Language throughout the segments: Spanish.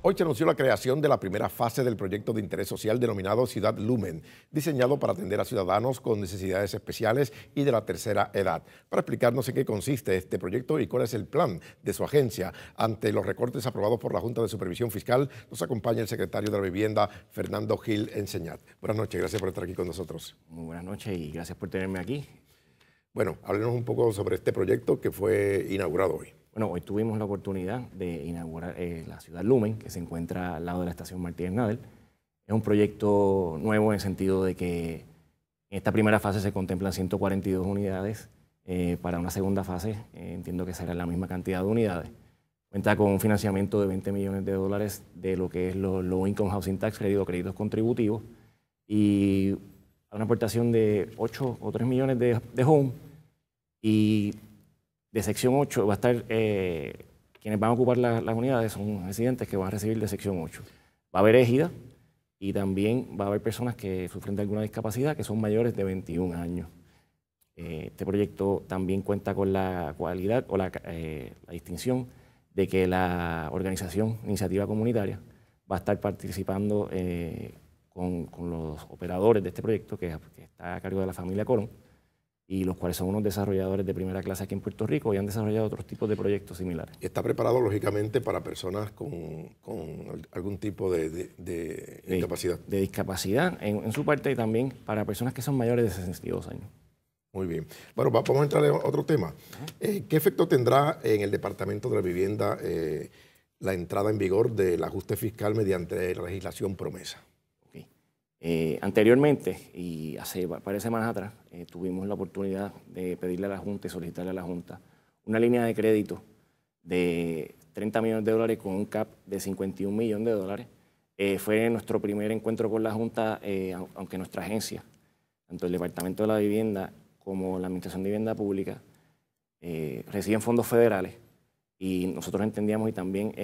Hoy se anunció la creación de la primera fase del proyecto de interés social denominado Ciudad Lumen, diseñado para atender a ciudadanos con necesidades especiales y de la tercera edad. Para explicarnos en qué consiste este proyecto y cuál es el plan de su agencia ante los recortes aprobados por la Junta de Supervisión Fiscal, nos acompaña el secretario de la Vivienda, Fernando Gil Enseñat. Buenas noches, gracias por estar aquí con nosotros. Muy buenas noches y gracias por tenerme aquí. Bueno, háblenos un poco sobre este proyecto que fue inaugurado hoy. Bueno, hoy tuvimos la oportunidad de inaugurar eh, la ciudad Lumen, que se encuentra al lado de la estación Martínez Nadel. Es un proyecto nuevo en el sentido de que en esta primera fase se contemplan 142 unidades. Eh, para una segunda fase eh, entiendo que será la misma cantidad de unidades. Cuenta con un financiamiento de 20 millones de dólares de lo que es los Low Income Housing Tax, crédito, créditos contributivos, y una aportación de 8 o 3 millones de, de home y de sección 8 va a estar, eh, quienes van a ocupar las unidades son residentes que van a recibir de sección 8. Va a haber égida y también va a haber personas que sufren de alguna discapacidad que son mayores de 21 años. Eh, este proyecto también cuenta con la cualidad o eh, la, distinción de que la organización, iniciativa comunitaria, va a estar participando con, los operadores de este proyecto que, está a cargo de la familia Colón y los cuales son unos desarrolladores de primera clase aquí en Puerto Rico y han desarrollado otros tipos de proyectos similares. ¿Está preparado lógicamente para personas con, algún tipo de, discapacidad? De discapacidad en, su parte y también para personas que son mayores de 62 años. Muy bien. Bueno, vamos a entrar en otro tema. Eh, ¿Qué efecto tendrá en el Departamento de la Vivienda eh, la entrada en vigor del ajuste fiscal mediante la legislación promesa? Eh, anteriormente, y hace varias semanas atrás, eh, tuvimos la oportunidad de pedirle a la Junta y solicitarle a la Junta una línea de crédito de 30 millones de dólares con un cap de 51 millones de dólares. Eh, fue nuestro primer encuentro con la Junta, aunque nuestra agencia, tanto el Departamento de la Vivienda como la Administración de Vivienda Pública, reciben fondos federales y nosotros entendíamos y también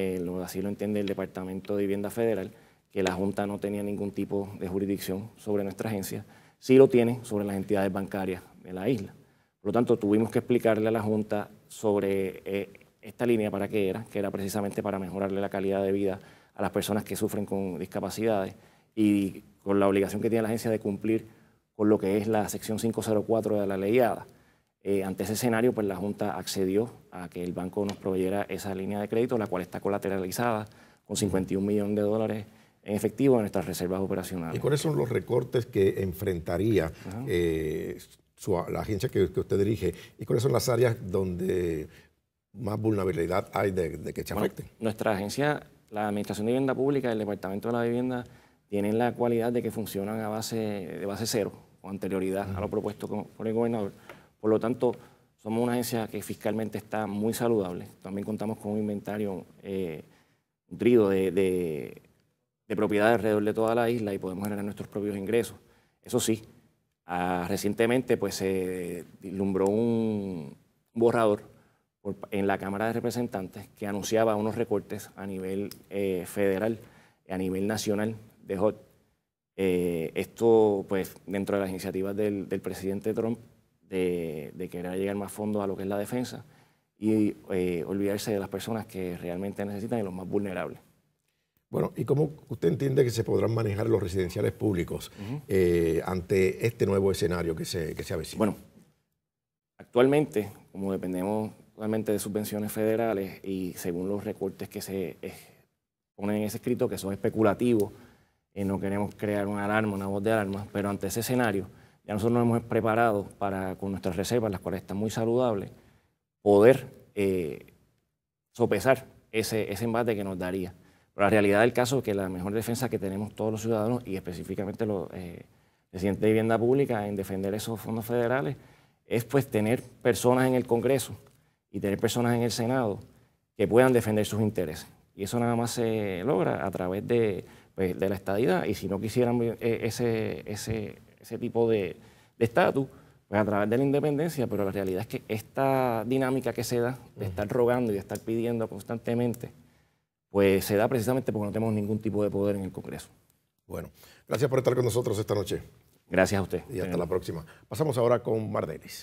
así lo entiende el Departamento de Vivienda Federal, que la Junta no tenía ningún tipo de jurisdicción sobre nuestra agencia, sí lo tiene sobre las entidades bancarias de la isla. Por lo tanto, tuvimos que explicarle a la Junta sobre eh, esta línea para qué era, que era precisamente para mejorarle la calidad de vida a las personas que sufren con discapacidades y con la obligación que tiene la agencia de cumplir con lo que es la sección 504 de la ley ADA. Eh, ante ese escenario, pues la Junta accedió a que el banco nos proveyera esa línea de crédito, la cual está colateralizada con 51 millones de dólares en efectivo en nuestras reservas operacionales. ¿Y cuáles son los recortes que enfrentaría eh, la agencia que, usted dirige? ¿Y cuáles son las áreas donde más vulnerabilidad hay de, que se afecten? Nuestra agencia, la Administración de Vivienda Pública y el Departamento de la Vivienda tienen la cualidad de que funcionan a base, de base cero, con anterioridad a lo propuesto por el gobernador. Por lo tanto, somos una agencia que fiscalmente está muy saludable. También contamos con un inventario eh, nutrido de de propiedad alrededor de toda la isla y podemos generar nuestros propios ingresos. Eso sí, ah, recientemente pues, se dilumbró un borrador en la Cámara de Representantes que anunciaba unos recortes a nivel federal eh, federal, a nivel nacional de HOT. Eh, esto, pues, dentro de las iniciativas del, presidente Trump de, querer llegar más fondos a lo que es la defensa y eh, olvidarse de las personas que realmente necesitan y los más vulnerables. Bueno, ¿y cómo usted entiende que se podrán manejar los residenciales públicos eh, ante este nuevo escenario que se, que se avecina? Bueno, actualmente, como dependemos totalmente de subvenciones federales y según los recortes que se eh, ponen en ese escrito, que son especulativos, eh, no queremos crear una alarma, una voz de alarma, pero ante ese escenario ya nosotros nos hemos preparado para, con nuestras reservas, las cuales están muy saludables, poder sopesar ese embate que nos daría. Pero la realidad del caso es que la mejor defensa que tenemos todos los ciudadanos y específicamente los eh, de vivienda pública en defender esos fondos federales es pues tener personas en el Congreso y tener personas en el Senado que puedan defender sus intereses. Y eso nada más se logra a través de, pues, la estadidad. Y si no quisieran eh, ese, ese, ese tipo de estatus, pues a través de la independencia, pero la realidad es que esta dinámica que se da de estar rogando y de estar pidiendo constantemente pues se da precisamente porque no tenemos ningún tipo de poder en el Congreso. Bueno, gracias por estar con nosotros esta noche. Gracias a usted. Y hasta la próxima. Pasamos ahora con Mardelis.